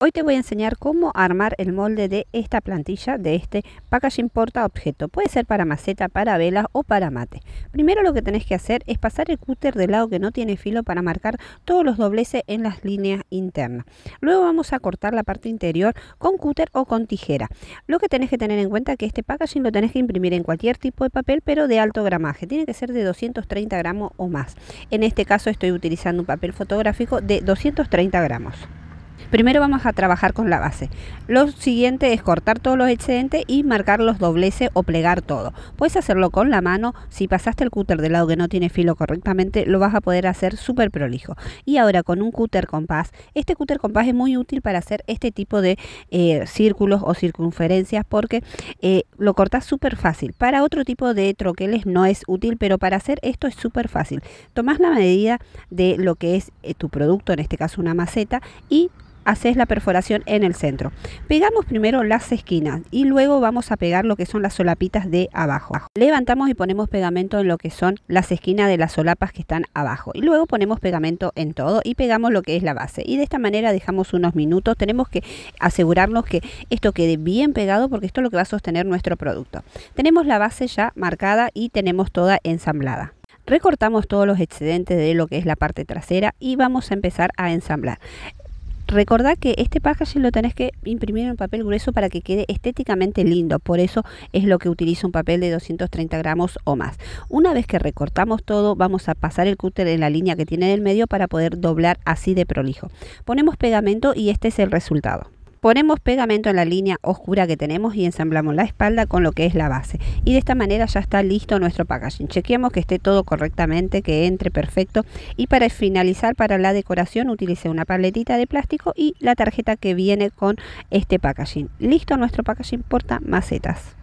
Hoy te voy a enseñar cómo armar el molde de esta plantilla, de este packaging porta objeto. Puede ser para maceta, para velas o para mate. Primero lo que tenés que hacer es pasar el cúter del lado que no tiene filo para marcar todos los dobleces en las líneas internas. Luego vamos a cortar la parte interior con cúter o con tijera. Lo que tenés que tener en cuenta es que este packaging lo tenés que imprimir en cualquier tipo de papel, pero de alto gramaje. Tiene que ser de 230 gramos o más. En este caso estoy utilizando un papel fotográfico de 230 gramos. Primero vamos a trabajar con la base. Lo siguiente es cortar todos los excedentes y marcar los dobleces o plegar todo. Puedes hacerlo con la mano. Si pasaste el cúter del lado que no tiene filo correctamente, lo vas a poder hacer súper prolijo. Y ahora con un cúter compás. Este cúter compás es muy útil para hacer este tipo de eh, círculos o circunferencias porque eh, lo cortas súper fácil. Para otro tipo de troqueles no es útil, pero para hacer esto es súper fácil. Tomás la medida de lo que es eh, tu producto, en este caso una maceta, y haces la perforación en el centro. Pegamos primero las esquinas y luego vamos a pegar lo que son las solapitas de abajo. Levantamos y ponemos pegamento en lo que son las esquinas de las solapas que están abajo. Y luego ponemos pegamento en todo y pegamos lo que es la base. Y de esta manera dejamos unos minutos. Tenemos que asegurarnos que esto quede bien pegado porque esto es lo que va a sostener nuestro producto. Tenemos la base ya marcada y tenemos toda ensamblada. Recortamos todos los excedentes de lo que es la parte trasera y vamos a empezar a ensamblar. Recordad que este packaging lo tenés que imprimir en papel grueso para que quede estéticamente lindo. Por eso es lo que utilizo un papel de 230 gramos o más. Una vez que recortamos todo, vamos a pasar el cúter en la línea que tiene en el medio para poder doblar así de prolijo. Ponemos pegamento y este es el resultado. Ponemos pegamento en la línea oscura que tenemos y ensamblamos la espalda con lo que es la base. Y de esta manera ya está listo nuestro packaging. Chequeamos que esté todo correctamente, que entre perfecto. Y para finalizar, para la decoración, utilice una paletita de plástico y la tarjeta que viene con este packaging. Listo nuestro packaging porta macetas.